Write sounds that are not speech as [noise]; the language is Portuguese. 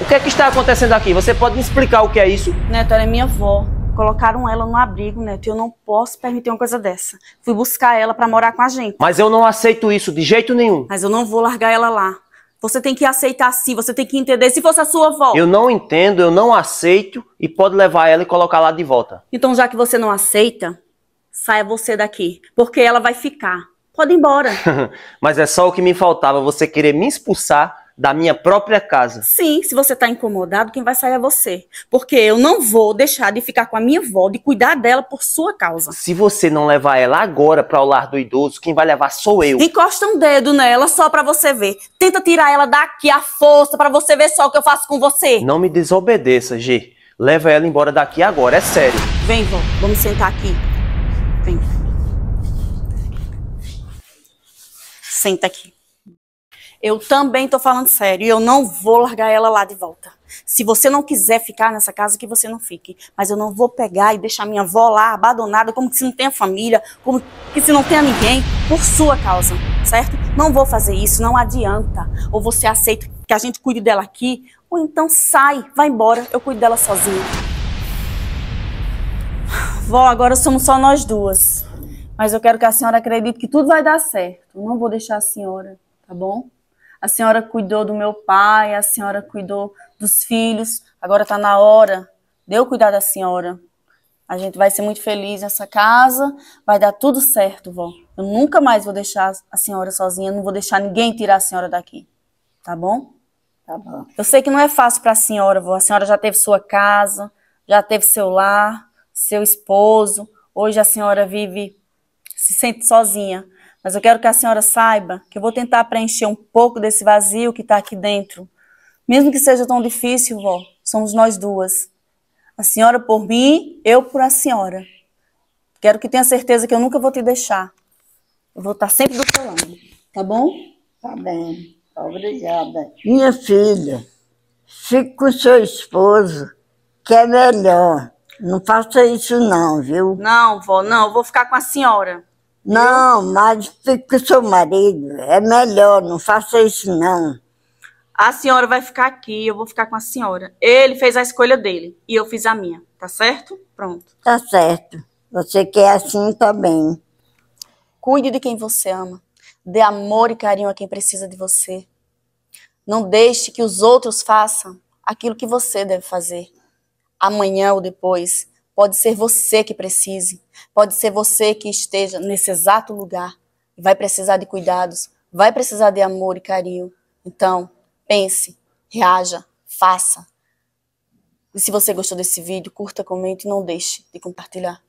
O que é que está acontecendo aqui? Você pode me explicar o que é isso? Neto, ela é minha avó. Colocaram ela no abrigo, Neto, e eu não posso permitir uma coisa dessa. Fui buscar ela para morar com a gente. Mas eu não aceito isso de jeito nenhum. Mas eu não vou largar ela lá. Você tem que aceitar sim, você tem que entender. Se fosse a sua avó. Eu não entendo, eu não aceito e pode levar ela e colocar lá de volta. Então, já que você não aceita, saia você daqui, porque ela vai ficar. Pode ir embora. [laughs] Mas é só o que me faltava, você querer me expulsar da minha própria casa. Sim, se você está incomodado, quem vai sair é você. Porque eu não vou deixar de ficar com a minha avó, de cuidar dela por sua causa. Se você não levar ela agora para o lar do idoso, quem vai levar sou eu. Encosta um dedo nela só para você ver. Tenta tirar ela daqui à força para você ver só o que eu faço com você. Não me desobedeça, G. Leva ela embora daqui agora, é sério. Vem, vó, vamos sentar aqui. Vem. Senta aqui. Eu também estou falando sério e eu não vou largar ela lá de volta. Se você não quiser ficar nessa casa, que você não fique. Mas eu não vou pegar e deixar minha avó lá abandonada, como que se não tenha família, como que se não tenha ninguém, por sua causa, certo? Não vou fazer isso, não adianta. Ou você aceita que a gente cuide dela aqui, ou então sai, vai embora, eu cuido dela sozinha. Vó, agora somos só nós duas. Mas eu quero que a senhora acredite que tudo vai dar certo. Não vou deixar a senhora, tá bom? a senhora cuidou do meu pai, a senhora cuidou dos filhos, agora está na hora de eu cuidar da senhora. A gente vai ser muito feliz nessa casa, vai dar tudo certo, vó. Eu nunca mais vou deixar a senhora sozinha, não vou deixar ninguém tirar a senhora daqui. Tá bom? Tá bom. Eu sei que não é fácil para a senhora, vó. A senhora já teve sua casa, já teve seu lar, seu esposo. Hoje a senhora vive, se sente sozinha. Mas eu quero que a senhora saiba que eu vou tentar preencher um pouco desse vazio que está aqui dentro. Mesmo que seja tão difícil, vó, somos nós duas. A senhora por mim, eu por a senhora. Quero que tenha certeza que eu nunca vou te deixar. Eu vou estar tá sempre do seu lado, tá bom? Tá bem, obrigada. Minha filha, fique com seu esposo, que é melhor. Não faça isso não, viu? Não, vó, não, eu vou ficar com a senhora. Não, mas fique com seu marido. É melhor, não faça isso não. A senhora vai ficar aqui, eu vou ficar com a senhora. Ele fez a escolha dele e eu fiz a minha, tá certo? Pronto. Tá certo. Você quer assim também. Tá Cuide de quem você ama. Dê amor e carinho a quem precisa de você. Não deixe que os outros façam aquilo que você deve fazer. Amanhã ou depois, Pode ser você que precise, pode ser você que esteja nesse exato lugar, vai precisar de cuidados, vai precisar de amor e carinho. Então, pense, reaja, faça. E se você gostou desse vídeo, curta, comente e não deixe de compartilhar.